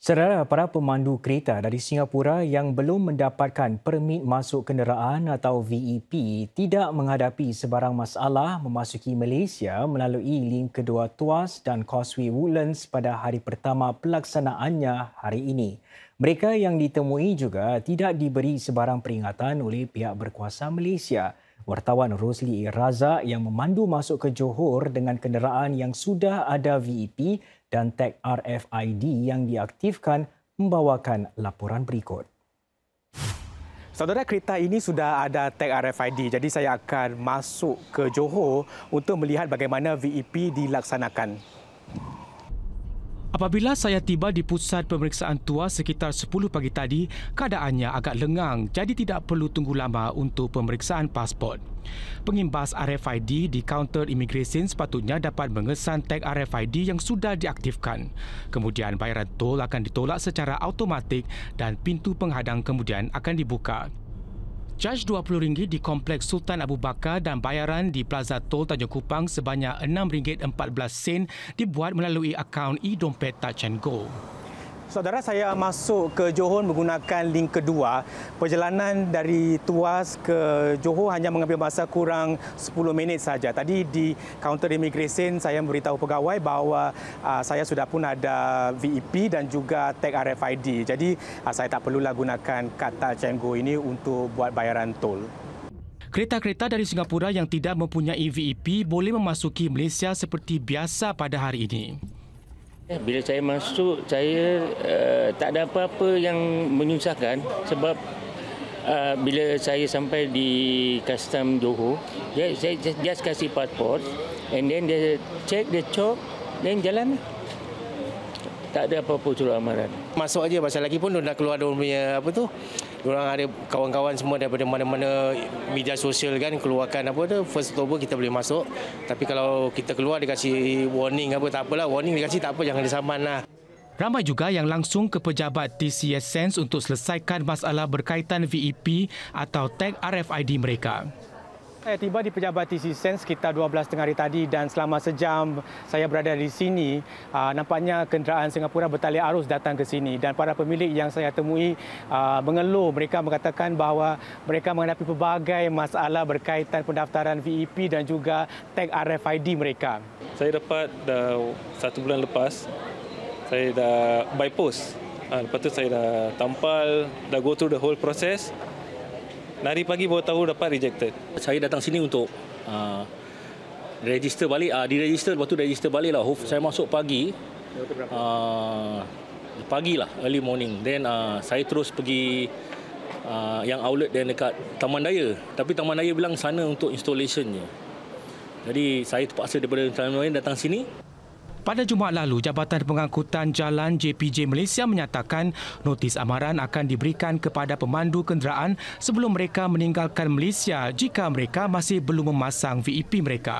Saudara, para pemandu kereta dari Singapura yang belum mendapatkan permit masuk kenderaan atau VEP tidak menghadapi sebarang masalah memasuki Malaysia melalui link kedua Tuas dan Causeway Woodlands pada hari pertama pelaksanaannya hari ini. Mereka yang ditemui juga tidak diberi sebarang peringatan oleh pihak berkuasa Malaysia. Wartawan Rosli Raza yang memandu masuk ke Johor dengan kenderaan yang sudah ada VEP dan tag RFID yang diaktifkan membawakan laporan berikut. Saudara kereta ini sudah ada tag RFID jadi saya akan masuk ke Johor untuk melihat bagaimana VIP e dilaksanakan. Apabila saya tiba di pusat pemeriksaan tua sekitar 10 pagi tadi, keadaannya agak lengang jadi tidak perlu tunggu lama untuk pemeriksaan pasport. Pengimbas RFID di kaunter imigresen sepatutnya dapat mengesan tag RFID yang sudah diaktifkan. Kemudian bayaran tol akan ditolak secara automatik dan pintu penghadang kemudian akan dibuka. Caj RM20 di Kompleks Sultan Abu Bakar dan bayaran di Plaza Tol Tanjung Kupang sebanyak RM6.14 dibuat melalui akaun e-dompet Touch Go. Saudara saya masuk ke Johor menggunakan link kedua. Perjalanan dari Tuas ke Johor hanya mengambil masa kurang 10 minit saja. Tadi di kaunter immigration saya memberitahu pegawai bahawa aa, ah, saya sudah pun ada VIP dan juga tag RFID. Jadi aa, ah, saya tak perlulah gunakan kata tal Cenggo ini untuk buat bayaran tol. Kereta-kereta dari Singapura yang tidak mempunyai VIP boleh memasuki Malaysia seperti biasa pada hari ini. Bila saya masuk, saya uh, tak ada apa-apa yang menyusahkan sebab uh, bila saya sampai di custom Johor, dia saya just kasih pasport, and then dia check the chop, then jalan. Lah tak ada apa-apa suruh amaran. Masuk aja pasal lagi pun dah keluar dia punya apa tu. Orang ada kawan-kawan semua daripada mana-mana media sosial kan keluarkan apa tu first October kita boleh masuk. Tapi kalau kita keluar dia kasi warning apa tak apalah warning dia kasi tak apa jangan disaman lah. Ramai juga yang langsung ke pejabat TCS Sense untuk selesaikan masalah berkaitan VIP e atau tag RFID mereka. Saya eh, tiba di pejabat TC Sen sekitar 12 tengah hari tadi dan selama sejam saya berada di sini, ah, nampaknya kenderaan Singapura bertalih arus datang ke sini dan para pemilik yang saya temui ah, mengeluh. Mereka mengatakan bahawa mereka menghadapi pelbagai masalah berkaitan pendaftaran VIP e dan juga tag RFID mereka. Saya dapat dah satu bulan lepas, saya dah by post. Ah, lepas itu saya dah tampal, dah go through the whole process. Nari pagi baru tahu dapat rejected. Saya datang sini untuk uh, register balik. Uh, ah, register lepas tu register balik lah. Saya masuk pagi. Uh, pagi lah, early morning. Then uh, saya terus pergi uh, yang outlet dan dekat Taman Daya. Tapi Taman Daya bilang sana untuk installation je. Jadi saya terpaksa daripada Taman Daya datang sini. Pada Jumaat lalu, Jabatan Pengangkutan Jalan JPJ Malaysia menyatakan notis amaran akan diberikan kepada pemandu kenderaan sebelum mereka meninggalkan Malaysia jika mereka masih belum memasang VIP mereka.